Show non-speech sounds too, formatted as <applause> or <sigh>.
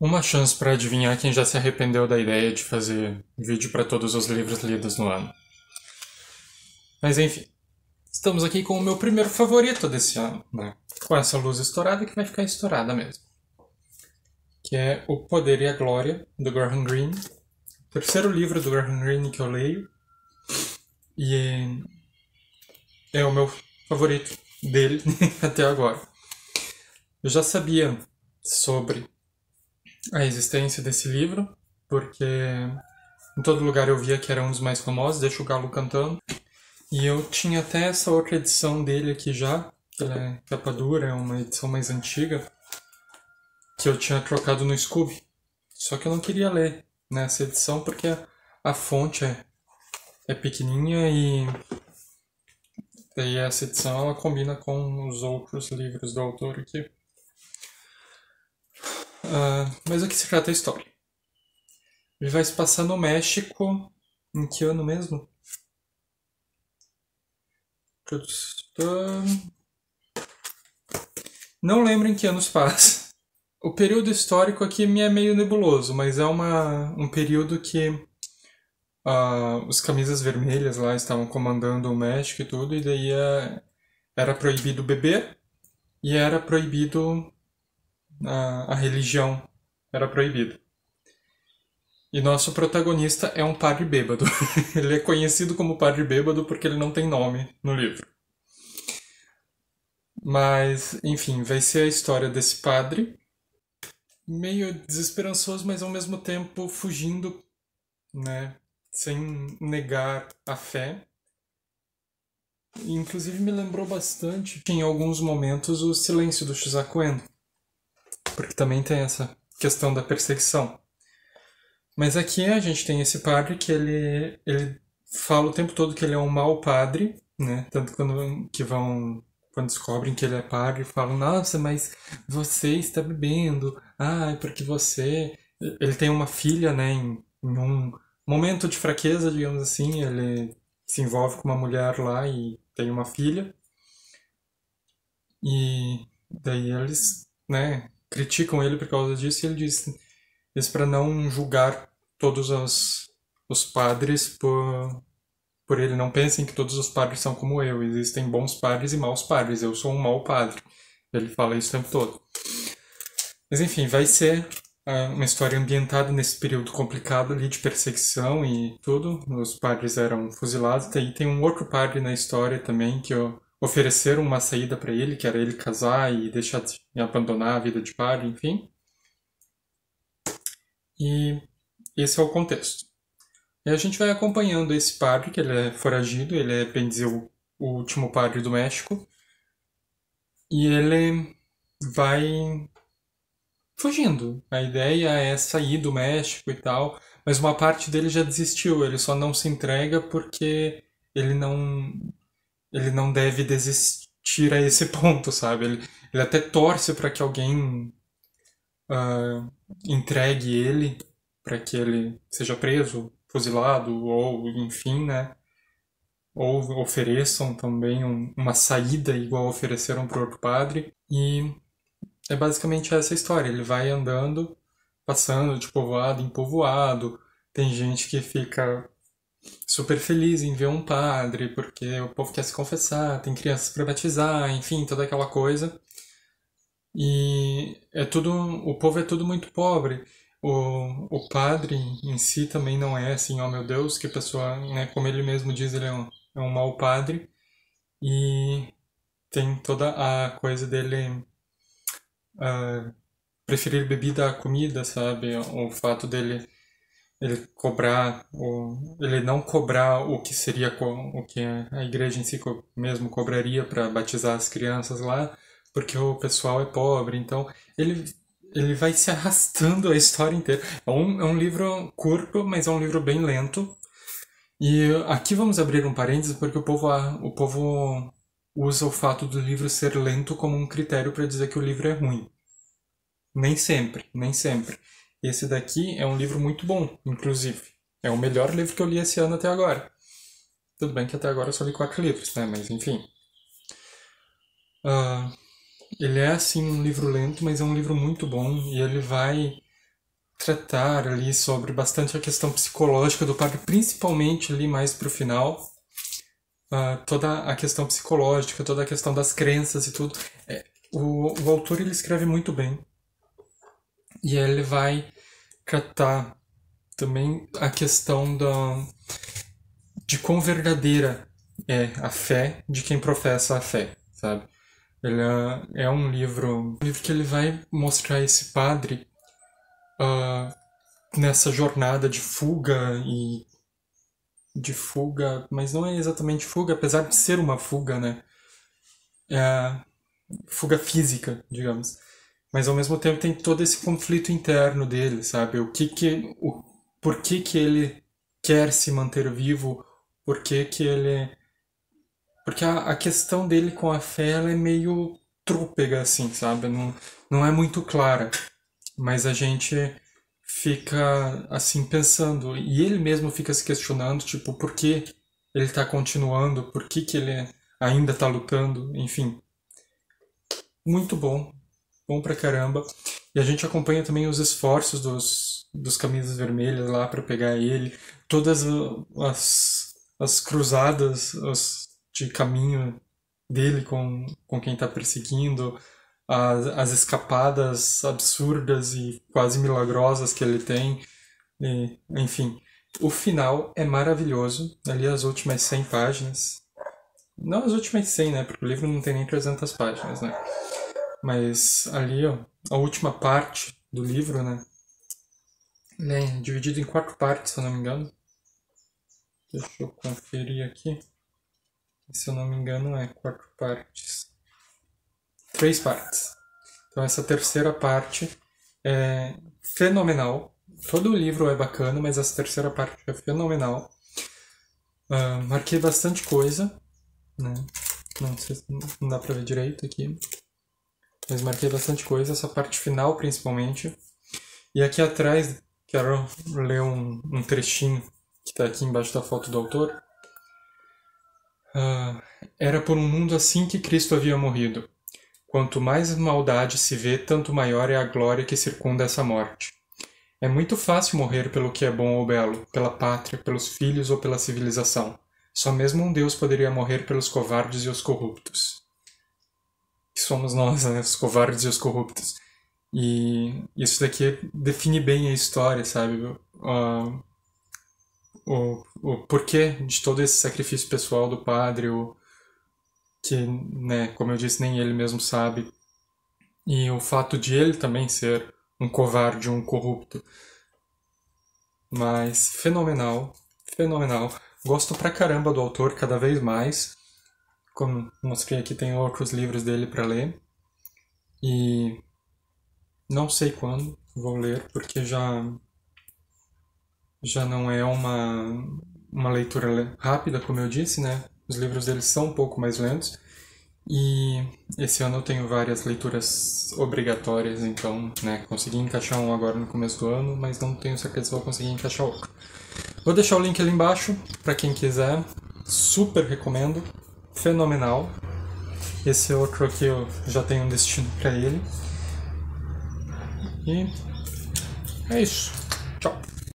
Uma chance para adivinhar quem já se arrependeu da ideia de fazer vídeo para todos os livros lidos no ano. Mas enfim, estamos aqui com o meu primeiro favorito desse ano, né? Com essa luz estourada que vai ficar estourada mesmo. Que é O Poder e a Glória, do Graham Greene. O terceiro livro do Graham Greene que eu leio. E é o meu favorito dele <laughs> até agora. Eu já sabia sobre a existência desse livro, porque em todo lugar eu via que era um dos mais famosos, Deixa o Galo Cantando. E eu tinha até essa outra edição dele aqui já, que é capa dura, é uma edição mais antiga, que eu tinha trocado no Scooby. Só que eu não queria ler nessa edição porque a, a fonte é, é pequenininha e e essa edição ela combina com os outros livros do autor aqui. Uh, mas o que se trata é a história? Ele vai se passar no México. Em que ano mesmo? Não lembro em que anos passa. O período histórico aqui me é meio nebuloso, mas é uma, um período que uh, os camisas vermelhas lá estavam comandando o México e tudo, e daí eh, era proibido beber e era proibido a, a religião era proibida. E nosso protagonista é um padre bêbado. <laughs> ele é conhecido como padre bêbado porque ele não tem nome no livro. Mas, enfim, vai ser a história desse padre, meio desesperançoso, mas ao mesmo tempo fugindo, né, sem negar a fé. Inclusive me lembrou bastante, em alguns momentos, o silêncio do Shizaku Endo porque também tem essa questão da perseguição. Mas aqui a gente tem esse padre que ele, ele fala o tempo todo que ele é um mau padre, né? Tanto quando que vão quando descobrem que ele é padre, falam: "Nossa, mas você está bebendo. Ah, é porque você ele tem uma filha, né, em, em um momento de fraqueza, digamos assim, ele se envolve com uma mulher lá e tem uma filha. E daí eles, né, criticam ele por causa disso, e ele diz, isso para não julgar todos os, os padres por, por ele. Não pensem que todos os padres são como eu. Existem bons padres e maus padres. Eu sou um mau padre. Ele fala isso o tempo todo. Mas enfim, vai ser ah, uma história ambientada nesse período complicado ali de perseguição e tudo. Os padres eram fuzilados. E tem um outro padre na história também que eu ofereceram uma saída para ele, que era ele casar e deixar de abandonar a vida de padre enfim. E esse é o contexto. E a gente vai acompanhando esse padre, que ele é foragido, ele é, bem dizer, o último padre do México. E ele vai fugindo. A ideia é sair do México e tal, mas uma parte dele já desistiu, ele só não se entrega porque ele não ele não deve desistir a esse <laughs> ponto, sabe? Ele, ele até torce para que alguém uh, entregue ele, para que ele seja preso, fuzilado, ou enfim, né? Ou ofereçam também um, uma saída igual ofereceram para outro padre. E é basicamente essa história. Ele vai andando, passando de povoado em povoado. Tem gente que fica super feliz em ver um padre, porque o povo quer se confessar, tem crianças para batizar, enfim, toda aquela coisa. E é tudo, o povo é tudo muito pobre. O, o padre em si também não é assim, ó oh, meu Deus, que pessoa, né, como ele mesmo diz, ele é um, é um mau padre. E tem toda a coisa dele uh, preferir bebida à comida, sabe? O fato dele ele cobrar o, ele não cobrar o que seria o que a igreja em si mesmo cobraria para batizar as crianças lá porque o pessoal é pobre então ele ele vai se arrastando a história inteira é um, é um livro curto mas é um livro bem lento e aqui vamos abrir um parênteses porque o povo o povo usa o fato do livro ser lento como um critério para dizer que o livro é ruim nem sempre nem sempre esse daqui é um livro muito bom, inclusive. É o melhor livro que eu li esse ano até agora. Tudo bem que até agora eu só li quatro livros, né? Mas enfim. Uh, ele é, assim, um livro lento, mas é um livro muito bom. E ele vai tratar ali sobre bastante a questão psicológica do padre, principalmente ali mais para o final. Uh, toda a questão psicológica, toda a questão das crenças e tudo. É, o, o autor ele escreve muito bem. E ele vai tratar também a questão da, de quão verdadeira é a fé de quem professa a fé, sabe? Ele é, é um livro, um livro que ele vai mostrar esse padre uh, nessa jornada de fuga e de fuga, mas não é exatamente fuga, apesar de ser uma fuga, né? É, fuga física, digamos mas ao mesmo tempo tem todo esse conflito interno dele, sabe? O que que o por que que ele quer se manter vivo? Por que que ele porque a, a questão dele com a fé é meio trúpega assim, sabe? Não não é muito clara. Mas a gente fica assim pensando e ele mesmo fica se questionando, tipo, por que ele está continuando? Por que que ele ainda está lutando? Enfim, muito bom bom pra caramba. E a gente acompanha também os esforços dos, dos camisas vermelhas lá para pegar ele, todas as, as cruzadas as, de caminho dele com, com quem está perseguindo, as, as escapadas absurdas e quase milagrosas que ele tem, e, enfim. O final é maravilhoso, ali as últimas 100 páginas. Não as últimas 100, né? Porque o livro não tem nem 300 páginas, né? Mas ali, ó, a última parte do livro, né? né? Dividido em quatro partes, se eu não me engano. Deixa eu conferir aqui. Se eu não me engano, é quatro partes. Três partes. Então, essa terceira parte é fenomenal. Todo o livro é bacana, mas essa terceira parte é fenomenal. Uh, marquei bastante coisa, né? Não sei se não dá pra ver direito aqui. Mas marquei bastante coisa, essa parte final principalmente. E aqui atrás, quero ler um, um trechinho que está aqui embaixo da foto do autor. Ah, era por um mundo assim que Cristo havia morrido. Quanto mais maldade se vê, tanto maior é a glória que circunda essa morte. É muito fácil morrer pelo que é bom ou belo, pela pátria, pelos filhos ou pela civilização. Só mesmo um Deus poderia morrer pelos covardes e os corruptos que somos nós, né? Os covardes e os corruptos. E isso daqui é, define bem a história, sabe? Uh, o, o porquê de todo esse sacrifício pessoal do padre, o, que, né, como eu disse, nem ele mesmo sabe. E o fato de ele também ser um covarde, um corrupto. Mas fenomenal, fenomenal. Gosto pra caramba do autor cada vez mais como mostrei aqui, tem outros livros dele para ler. E não sei quando vou ler, porque já já não é uma uma leitura rápida, como eu disse, né? Os livros dele são um pouco mais lentos. E esse ano eu tenho várias leituras obrigatórias, então, né, consegui encaixar um agora no começo do ano, mas não tenho certeza se vou conseguir encaixar outro. Vou deixar o link ali embaixo para quem quiser. Super recomendo fenomenal. Esse é outro aqui eu já tenho um destino para ele. E é isso. Tchau.